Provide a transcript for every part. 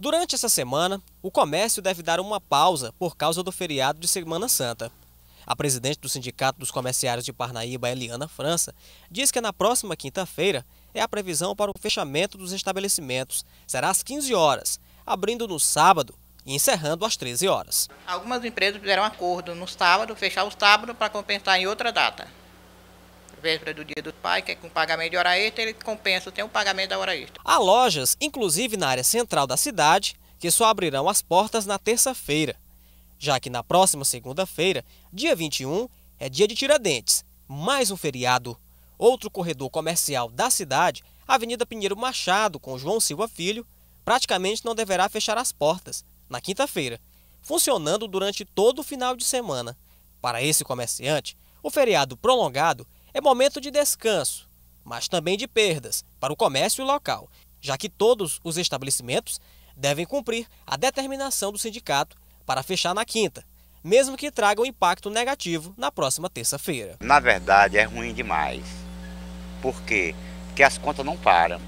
Durante essa semana, o comércio deve dar uma pausa por causa do feriado de Semana Santa. A presidente do Sindicato dos Comerciários de Parnaíba, Eliana França, diz que na próxima quinta-feira é a previsão para o fechamento dos estabelecimentos. Será às 15 horas, abrindo no sábado e encerrando às 13 horas. Algumas empresas fizeram acordo no sábado, fechar o sábado para compensar em outra data véspera do dia do pai, que é com pagamento de hora extra, ele compensa, tem o um pagamento da hora extra. Há lojas, inclusive na área central da cidade, que só abrirão as portas na terça-feira. Já que na próxima segunda-feira, dia 21, é dia de Tiradentes, mais um feriado. Outro corredor comercial da cidade, Avenida Pinheiro Machado, com João Silva Filho, praticamente não deverá fechar as portas na quinta-feira, funcionando durante todo o final de semana. Para esse comerciante, o feriado prolongado é momento de descanso, mas também de perdas para o comércio local, já que todos os estabelecimentos devem cumprir a determinação do sindicato para fechar na quinta, mesmo que traga um impacto negativo na próxima terça-feira. Na verdade, é ruim demais. Por quê? Porque as contas não param.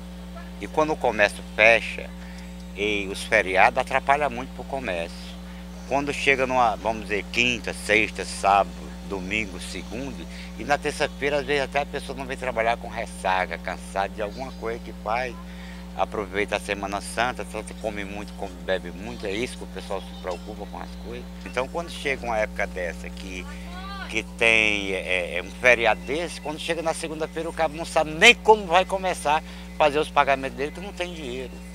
E quando o comércio fecha, e os feriados atrapalham muito para o comércio. Quando chega numa, vamos dizer, quinta, sexta, sábado, domingo, segundo, e na terça-feira, às vezes, até a pessoa não vem trabalhar com ressaca, cansada de alguma coisa que faz. Aproveita a Semana Santa, tanto come muito, come, bebe muito, é isso que o pessoal se preocupa com as coisas. Então, quando chega uma época dessa que, que tem é, é um feriado desse, quando chega na segunda-feira, o cabo não sabe nem como vai começar a fazer os pagamentos dele, que não tem dinheiro.